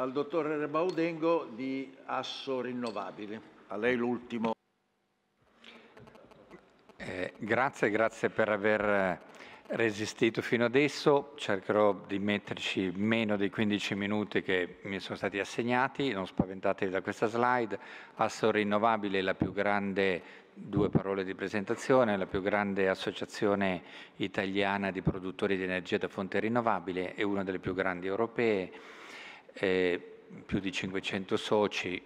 al dottor Rebaudengo di Asso Rinnovabile. A lei l'ultimo. Eh, grazie, grazie per aver eh, resistito fino adesso, cercherò di metterci meno dei 15 minuti che mi sono stati assegnati, non spaventatevi da questa slide, Asso Rinnovabile è la più grande, due parole di presentazione, la più grande associazione italiana di produttori di energia da fonte rinnovabile e una delle più grandi europee eh, più di 500 soci,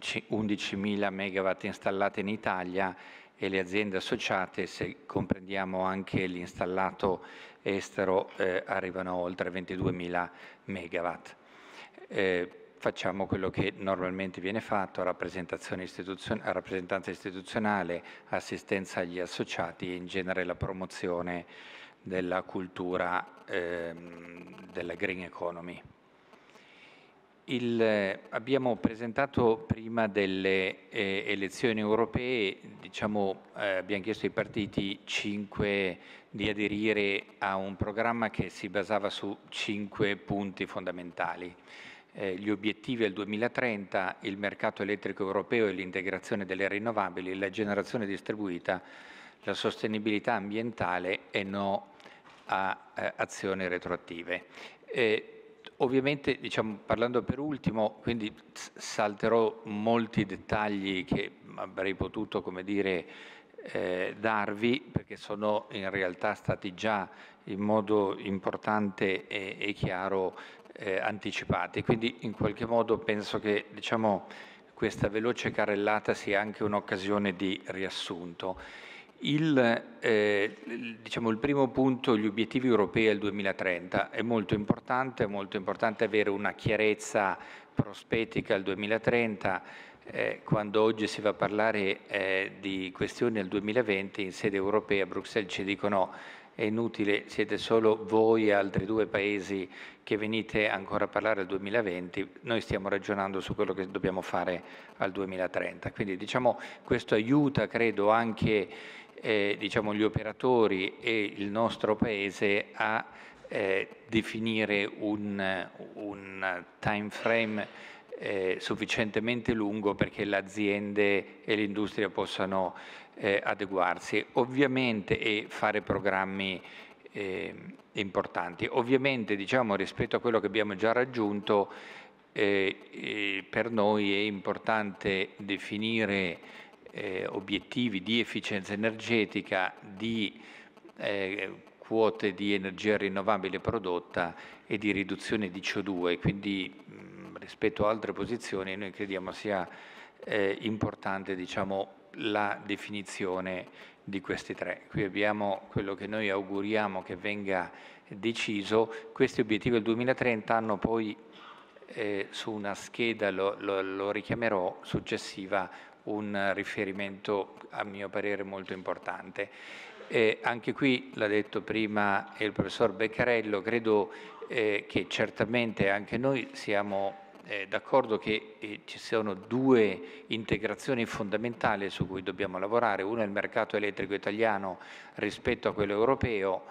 11.000 megawatt installate in Italia e le aziende associate, se comprendiamo anche l'installato estero, eh, arrivano oltre 22.000 megawatt. Eh, facciamo quello che normalmente viene fatto, istituzion rappresentanza istituzionale, assistenza agli associati e in genere la promozione della cultura ehm, della green economy. Il, eh, abbiamo presentato prima delle eh, elezioni europee, diciamo, eh, abbiamo chiesto ai partiti 5 di aderire a un programma che si basava su cinque punti fondamentali. Eh, gli obiettivi al 2030, il mercato elettrico europeo e l'integrazione delle rinnovabili, la generazione distribuita, la sostenibilità ambientale e no a eh, azioni retroattive. Eh, Ovviamente, diciamo, parlando per ultimo, quindi salterò molti dettagli che avrei potuto, come dire, eh, darvi, perché sono in realtà stati già in modo importante e, e chiaro eh, anticipati. Quindi in qualche modo penso che diciamo, questa veloce carrellata sia anche un'occasione di riassunto. Il, eh, diciamo, il, primo punto, gli obiettivi europei al 2030, è molto importante, è molto importante avere una chiarezza prospettica al 2030, eh, quando oggi si va a parlare eh, di questioni al 2020 in sede europea a Bruxelles ci dicono è inutile, siete solo voi e altri due paesi che venite ancora a parlare al 2020, noi stiamo ragionando su quello che dobbiamo fare al 2030. Quindi diciamo questo aiuta credo anche eh, diciamo, gli operatori e il nostro Paese a eh, definire un, un time frame eh, sufficientemente lungo perché le aziende e l'industria possano eh, adeguarsi ovviamente e fare programmi eh, importanti. Ovviamente diciamo, rispetto a quello che abbiamo già raggiunto eh, per noi è importante definire eh, obiettivi di efficienza energetica, di eh, quote di energia rinnovabile prodotta e di riduzione di CO2. Quindi mh, mm, rispetto a altre posizioni noi crediamo sia eh, importante diciamo, la definizione di questi tre. Qui abbiamo quello che noi auguriamo che venga deciso. Questi obiettivi del 2030 hanno poi eh, su una scheda, lo, lo, lo richiamerò, successiva un riferimento a mio parere molto importante. Eh, anche qui, l'ha detto prima il professor Beccarello, credo eh, che certamente anche noi siamo eh, d'accordo che eh, ci siano due integrazioni fondamentali su cui dobbiamo lavorare, una è il mercato elettrico italiano rispetto a quello europeo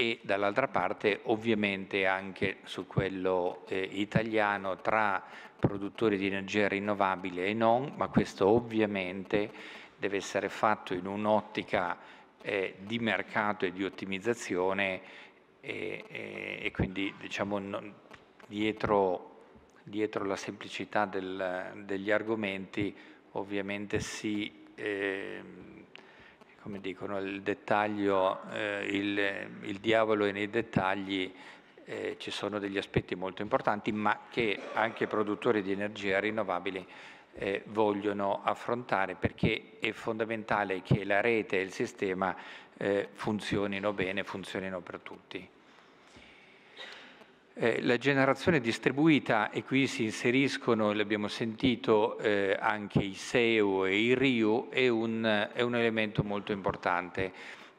e dall'altra parte ovviamente anche su quello eh, italiano tra produttori di energia rinnovabile e non, ma questo ovviamente deve essere fatto in un'ottica eh, di mercato e di ottimizzazione e, e, eh, e quindi diciamo non, dietro, dietro, la semplicità del, degli argomenti ovviamente si... Eh, come dicono, il dettaglio, eh, il, il, diavolo è nei dettagli, eh, ci sono degli aspetti molto importanti, ma che anche i produttori di energia rinnovabili eh, vogliono affrontare perché è fondamentale che la rete e il sistema eh, funzionino bene, funzionino per tutti. Eh, la generazione distribuita, e qui si inseriscono, l'abbiamo sentito, eh, anche i SEO e i RIU, è un, è un elemento molto importante.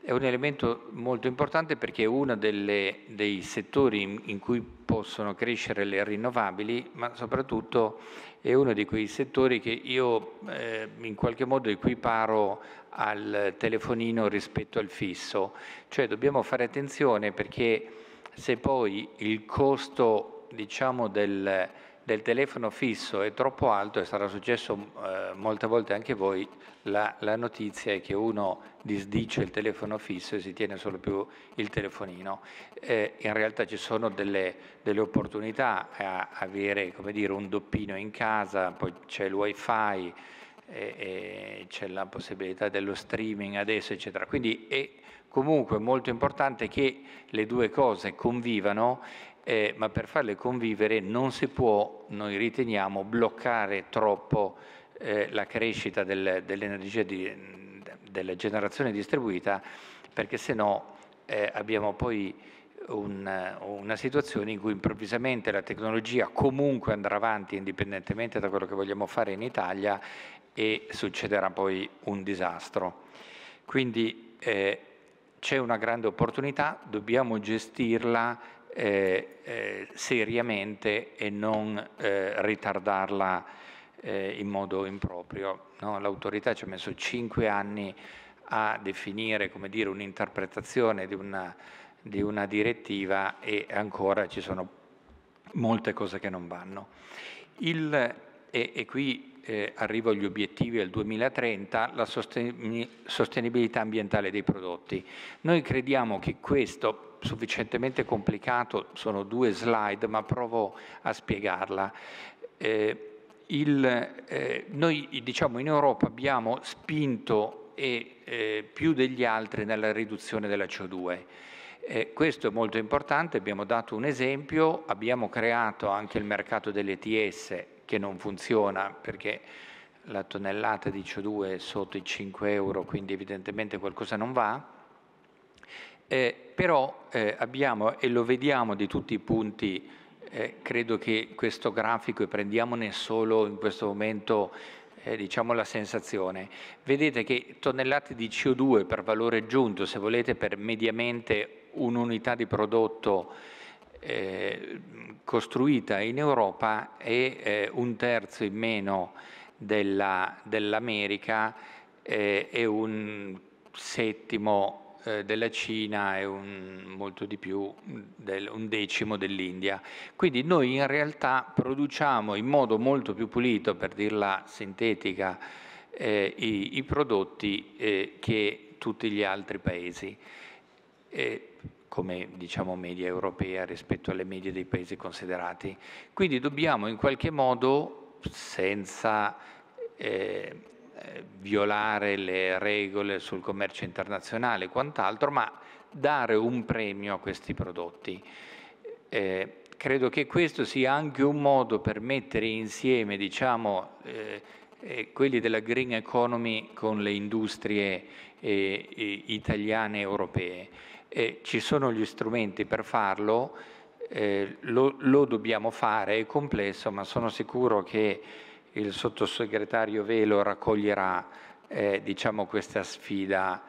È un elemento molto importante perché è uno delle, dei settori in, in, cui possono crescere le rinnovabili, ma soprattutto è uno di quei settori che io eh, in qualche modo equiparo al telefonino rispetto al fisso. Cioè dobbiamo fare attenzione perché se poi il costo diciamo, del, del, telefono fisso è troppo alto, e sarà successo eh, molte volte anche voi, la, la, notizia è che uno disdice il telefono fisso e si tiene solo più il telefonino. Eh, in realtà ci sono delle, delle opportunità a avere dire, un doppino in casa, poi c'è il wifi c'è la possibilità dello streaming adesso, eccetera. Quindi è comunque molto importante che le due cose convivano, eh, ma per farle convivere non si può, noi riteniamo, bloccare troppo eh, la crescita del, dell'energia di, della generazione distribuita, perché se no eh, abbiamo poi un, una situazione in cui improvvisamente la tecnologia comunque andrà avanti indipendentemente da quello che vogliamo fare in Italia e succederà poi un disastro. Quindi eh, c'è una grande opportunità, dobbiamo gestirla eh, eh, seriamente e non eh, ritardarla eh, in modo improprio. No? L'autorità ci ha messo cinque anni a definire dire, un'interpretazione di una, di una direttiva e ancora ci sono molte cose che non vanno. Il, e, e, qui eh, arrivo agli obiettivi del 2030, la sostenibilità ambientale dei prodotti. Noi crediamo che questo, sufficientemente complicato, sono due slide, ma provo a spiegarla. Eh, il, eh, noi diciamo in Europa abbiamo spinto e, eh, più degli altri nella riduzione della CO2 eh, questo è molto importante, abbiamo dato un esempio, abbiamo creato anche il mercato dell'ETS che non funziona perché la tonnellata di CO2 è sotto i 5 euro, quindi evidentemente qualcosa non va. Eh, però eh, abbiamo, e lo vediamo di tutti i punti, eh, credo che questo grafico, e prendiamone solo in questo momento eh, diciamo la sensazione, vedete che tonnellate di CO2 per valore aggiunto, se volete per mediamente un'unità di prodotto eh, costruita in Europa e eh, un terzo in meno della, dell'America eh, e un settimo eh, della Cina e un, molto di più, del, un decimo dell'India. Quindi noi in realtà produciamo in modo molto più pulito, per dirla sintetica, eh, i, i, prodotti eh, che tutti gli altri paesi e come diciamo media europea rispetto alle medie dei paesi considerati. Quindi dobbiamo in qualche modo, senza eh, violare le regole sul commercio internazionale e quant'altro, ma dare un premio a questi prodotti. Eh, credo che questo sia anche un modo per mettere insieme diciamo, eh, eh, quelli della green economy con le industrie eh, italiane e europee eh, ci sono gli strumenti per farlo, eh, lo, lo, dobbiamo fare, è complesso, ma sono sicuro che il sottosegretario Velo raccoglierà eh, diciamo questa sfida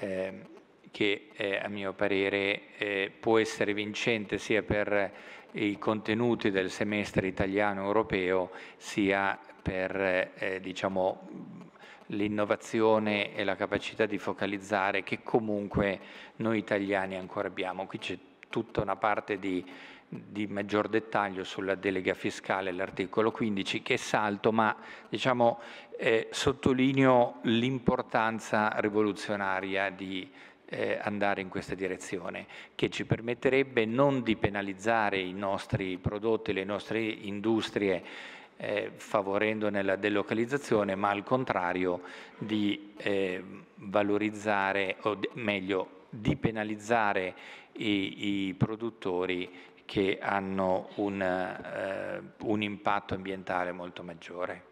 ehm, che eh, a mio parere eh, può essere vincente sia per i contenuti del semestre italiano europeo sia per eh, diciamo, l'innovazione e la capacità di focalizzare che comunque noi italiani ancora abbiamo. Qui c'è tutta una parte di, di maggior dettaglio sulla delega fiscale, l'articolo 15, che salto, ma diciamo, eh, sottolineo l'importanza rivoluzionaria di eh, andare in questa direzione, che ci permetterebbe non di penalizzare i nostri prodotti, le nostre industrie eh, favorendone la delocalizzazione, ma al contrario di eh, valorizzare, o di, meglio, di penalizzare i, i produttori che hanno un, eh, un, impatto ambientale molto maggiore.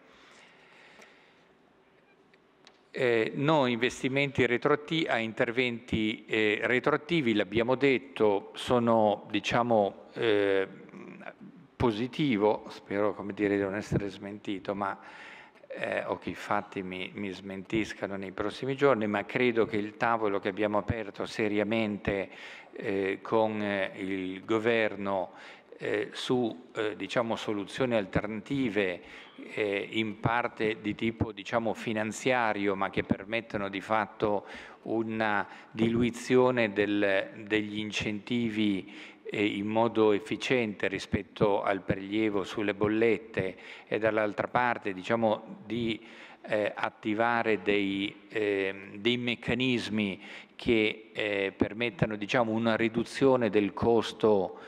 Eh, no investimenti retroattivi a interventi eh, retroattivi, l'abbiamo detto, sono diciamo, eh, positivo, spero come dire di non essere smentito, ma, eh, o che i fatti mi, mi smentiscano nei prossimi giorni, ma credo che il tavolo che abbiamo aperto seriamente eh, con eh, il governo eh, su eh, diciamo, soluzioni alternative eh, in parte di tipo diciamo, finanziario ma che permettono di fatto una diluizione del, degli incentivi in modo efficiente rispetto al prelievo sulle bollette e dall'altra parte diciamo, di eh, attivare dei, eh, dei, meccanismi che eh, permettano diciamo, una riduzione del costo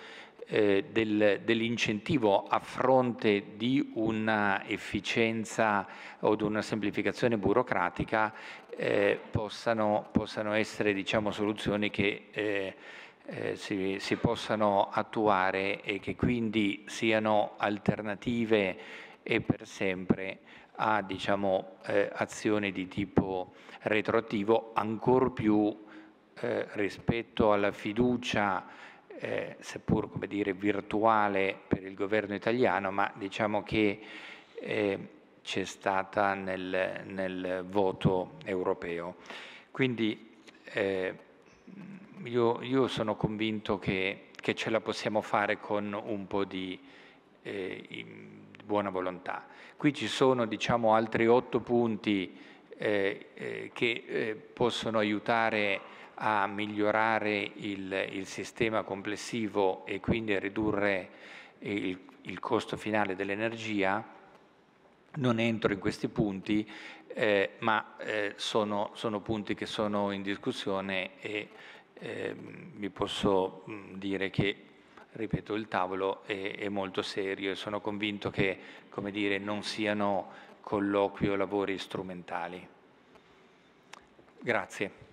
eh, del, dell'incentivo a fronte di una efficienza o di una semplificazione burocratica eh, possano, possano, essere diciamo, soluzioni che eh, eh, si, si, possano attuare e che quindi siano alternative e per sempre a diciamo, eh, azioni di tipo retroattivo, ancor più eh, rispetto alla fiducia, eh, seppur come dire, virtuale per il governo italiano, ma diciamo che eh, c'è stata nel, nel, voto europeo. Quindi, eh, io, io sono convinto che, che, ce la possiamo fare con un po' di eh, buona volontà. Qui ci sono diciamo, altri otto punti eh, eh, che eh, possono aiutare a migliorare il, il, sistema complessivo e quindi a ridurre il, il costo finale dell'energia. Non entro in questi punti, eh, ma eh, sono, sono, punti che sono in discussione e eh, vi posso mm, dire che ripeto, il tavolo è, è, molto serio e sono convinto che come dire, non siano colloqui o lavori strumentali. Grazie.